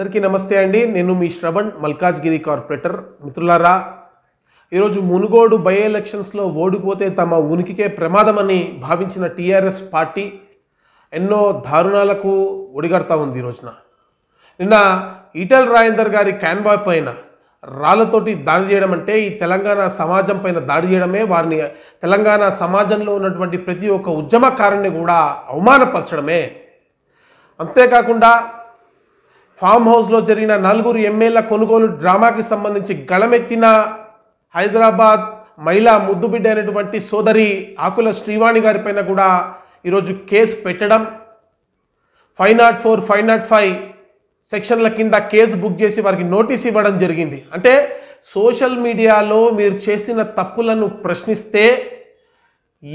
అందరికీ నమస్తే అండి నేను మీ శ్రవణ్ మల్కాజ్గిరి కార్పొరేటర్ మిత్రులారా ఈరోజు మునుగోడు బై ఎలక్షన్స్లో ఓడిపోతే తమ ఉనికికే ప్రమాదమని భావించిన టీఆర్ఎస్ పార్టీ ఎన్నో దారుణాలకు ఒడిగడతా ఉంది ఈ రోజున నిన్న ఈటల్ రాజేందర్ గారి క్యాన్వా పైన రాళ్లతోటి దాడి చేయడం అంటే ఈ తెలంగాణ సమాజం పైన దాడి చేయడమే వారిని తెలంగాణ సమాజంలో ఉన్నటువంటి ప్రతి ఒక్క ఉద్యమకారుని కూడా అవమానపరచడమే అంతేకాకుండా ఫామ్ హౌస్లో జరిగిన నలుగురు ఎమ్మెల్యేల కొనుగోలు డ్రామాకి సంబంధించి గళమెత్తిన హైదరాబాద్ మహిళా ముద్దుబిడ్డ అయినటువంటి సోదరి ఆకుల శ్రీవాణి గారిపైన కూడా ఈరోజు కేసు పెట్టడం five nought four five nought five సెక్షన్ల కింద కేసు బుక్ చేసి వారికి నోటీస్ ఇవ్వడం జరిగింది అంటే సోషల్ మీడియాలో మీరు చేసిన తప్పులను ప్రశ్నిస్తే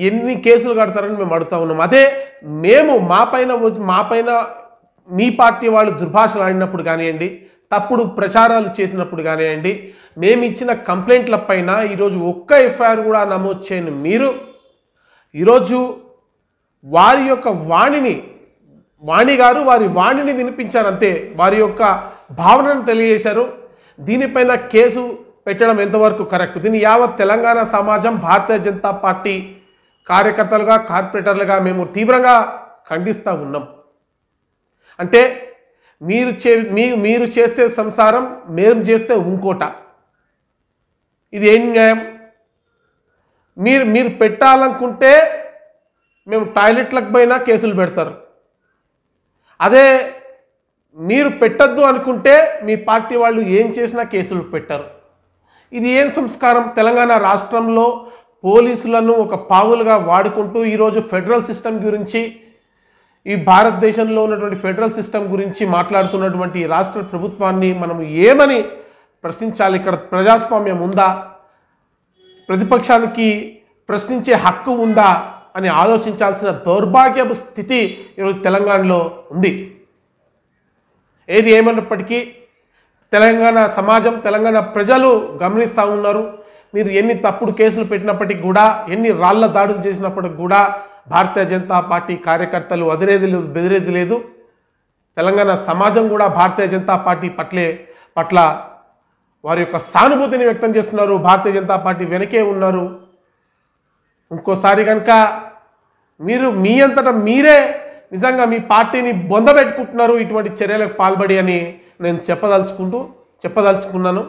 ఎన్ని కేసులు కడతారని మేము అడుగుతా ఉన్నాం అదే మేము మా పైన మా పైన మీ పార్టీ వాళ్ళు దుర్భాషలు ఆడినప్పుడు కానివ్వండి తప్పుడు ప్రచారాలు చేసినప్పుడు కానివ్వండి మేము ఇచ్చిన కంప్లైంట్ల పైన ఈరోజు ఒక్క ఎఫ్ఐఆర్ కూడా నమోదు చేయని మీరు ఈరోజు వారి యొక్క వాణిని వాణి గారు వారి వాణిని వినిపించారంతే వారి యొక్క భావనను తెలియజేశారు దీనిపైన కేసు పెట్టడం ఎంతవరకు కరెక్ట్ దీన్ని యావత్ తెలంగాణ సమాజం భారతీయ జనతా పార్టీ కార్యకర్తలుగా కార్పొరేటర్లుగా మేము తీవ్రంగా ఖండిస్తూ ఉన్నాం అంటే మీరు చే మీ మీరు చేస్తే సంసారం మేము చేస్తే ఇంకోట ఇది ఏం న్యాయం మీరు మీరు పెట్టాలనుకుంటే మేము టాయిలెట్లకు పోయినా కేసులు పెడతారు అదే మీరు పెట్టద్దు అనుకుంటే మీ పార్టీ వాళ్ళు ఏం చేసినా కేసులు పెట్టారు ఇది ఏం సంస్కారం తెలంగాణ రాష్ట్రంలో పోలీసులను ఒక పావులుగా వాడుకుంటూ ఈరోజు ఫెడరల్ సిస్టమ్ గురించి ఈ భారతదేశంలో ఉన్నటువంటి ఫెడరల్ సిస్టమ్ గురించి మాట్లాడుతున్నటువంటి రాష్ట్ర ప్రభుత్వాన్ని మనం ఏమని ప్రశ్నించాలి ఇక్కడ ప్రజాస్వామ్యం ఉందా ప్రతిపక్షానికి ప్రశ్నించే హక్కు ఉందా అని ఆలోచించాల్సిన దౌర్భాగ్యపు స్థితి ఈరోజు తెలంగాణలో ఉంది ఏది ఏమైనప్పటికీ తెలంగాణ సమాజం తెలంగాణ ప్రజలు గమనిస్తూ ఉన్నారు మీరు ఎన్ని తప్పుడు కేసులు పెట్టినప్పటికి కూడా ఎన్ని రాళ్ల దాడులు చేసినప్పటికి కూడా భారతీయ జనతా పార్టీ కార్యకర్తలు అదిరేది బెదిరేది లేదు తెలంగాణ సమాజం కూడా భారతీయ జనతా పార్టీ పట్లే పట్ల వారి యొక్క సానుభూతిని వ్యక్తం చేస్తున్నారు భారతీయ జనతా పార్టీ వెనకే ఉన్నారు ఇంకోసారి కనుక మీరు మీ అంతటా మీరే నిజంగా మీ పార్టీని బొందబెట్టుకుంటున్నారు ఇటువంటి చర్యలకు పాల్పడి అని నేను చెప్పదలుచుకుంటూ చెప్పదలుచుకున్నాను